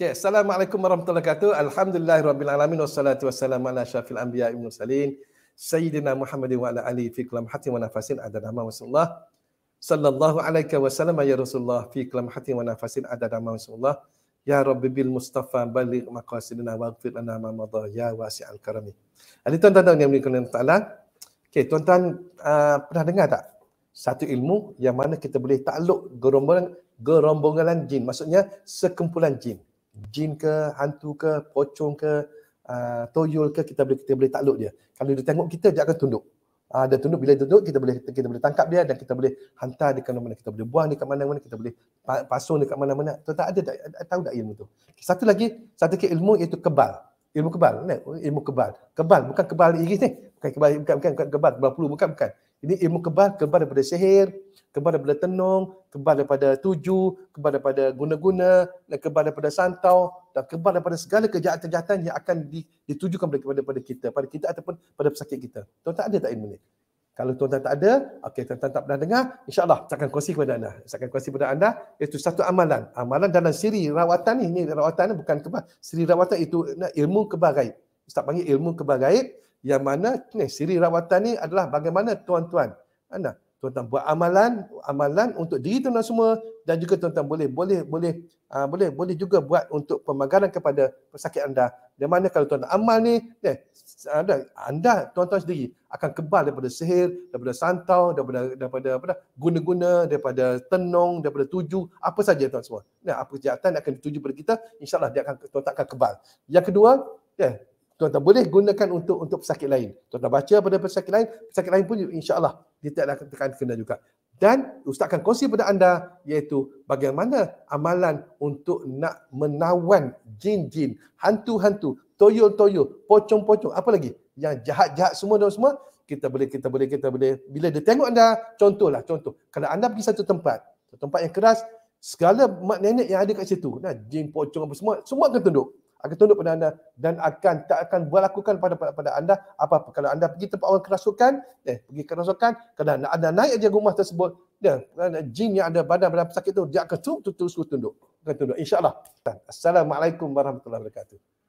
Okay. Assalamualaikum warahmatullahi wabarakatuh. Alhamdulillah rabbil alamin wassalatu wassalamu ala syafil anbiya ibn salin. Sayyidina Muhammad wa ala alihi fi kalam hati wa nafasin adana ma wasallallah. Sallallahu alaihi wa salam ya Rasulullah fi kalam hati wa nafasin adana ma wasallallah. Ya Rabbi bil Mustafa balik maqasidina wa gfir lana ma madha ya wasi'al karami. Ini tuan-tuan yang menikmati Allah Okay, tuan-tuan uh, pernah dengar tak? Satu ilmu yang mana kita boleh takluk gerombolan gerombolan jin. Maksudnya sekumpulan jin jin ke, hantu ke, pocong ke, uh, toyol ke kita boleh kita boleh takluk dia. Kalau dia tengok kita dia akan tunduk. Uh, dia tunduk bila dia tunduk kita boleh kita boleh tangkap dia dan kita boleh hantar dia ke mana-mana kita boleh buang dia ke mana-mana kita boleh pasung dia ke mana-mana. Tu ada tahu tak ilmu tu. Satu lagi, satu ke ilmu iaitu kebal ilmu kebal nah, kan? ilmu kebal kebal bukan kebal iris ni bukan kebal bukan bukan, bukan kebal berpuluh bukan bukan ini ilmu kebal kebal daripada sihir kebal daripada tenung kebal daripada tuju kebal daripada guna-guna dan kebal daripada santau dan kebal daripada segala kejahatan-kejahatan yang akan ditujukan kepada kepada kita pada kita ataupun pada pesakit kita tuan tak ada tak ilmu ni kalau tuan-tuan tak ada, okey tuan-tuan tak pernah dengar, insyaAllah saya akan kongsi kepada anda. Saya akan kongsi kepada anda, iaitu satu amalan. Amalan dalam siri rawatan ni, ni rawatan ni bukan kebal. Siri rawatan itu ilmu kebal gaib. Ustaz panggil ilmu kebal gaib, yang mana ni, siri rawatan ni adalah bagaimana tuan-tuan, anda, tuan-tuan buat amalan amalan untuk diri tuan-tuan semua dan juga tuan-tuan boleh boleh boleh uh, boleh boleh juga buat untuk pemagaran kepada pesakit anda. Di mana kalau tuan-tuan amal ni eh anda, anda tuan-tuan sendiri akan kebal daripada sihir, daripada santau, daripada daripada apa guna-guna, daripada tenung, daripada tuju, apa saja tuan semua. Nah, apa kejahatan akan dituju pada kita, insya-Allah dia akan tuan-tuan akan kebal. Yang kedua, ya, tuan-tuan boleh gunakan untuk untuk pesakit lain. Tuan-tuan baca pada pesakit lain, pesakit lain pun insya-Allah dia tak akan tekan kena juga. Dan ustaz akan kongsi kepada anda iaitu bagaimana amalan untuk nak menawan jin-jin, hantu-hantu, toyol-toyol, pocong-pocong, apa lagi? Yang jahat-jahat semua dan semua, kita boleh, kita boleh, kita boleh. Bila dia tengok anda, contohlah, contoh. Kalau anda pergi satu tempat, tempat yang keras, segala mak nenek yang ada kat situ, nah, jin, pocong apa semua, semua akan tunduk akan tunduk pada anda dan akan tak akan berlakukan pada pada, pada anda apa-apa. Kalau anda pergi tempat orang kerasukan, eh, pergi kerasukan, kalau anda, anda naik aja rumah tersebut, dia, ya, jin yang ada badan badan sakit tu, dia akan terus-terus tunduk. tunduk. InsyaAllah. Assalamualaikum warahmatullahi wabarakatuh.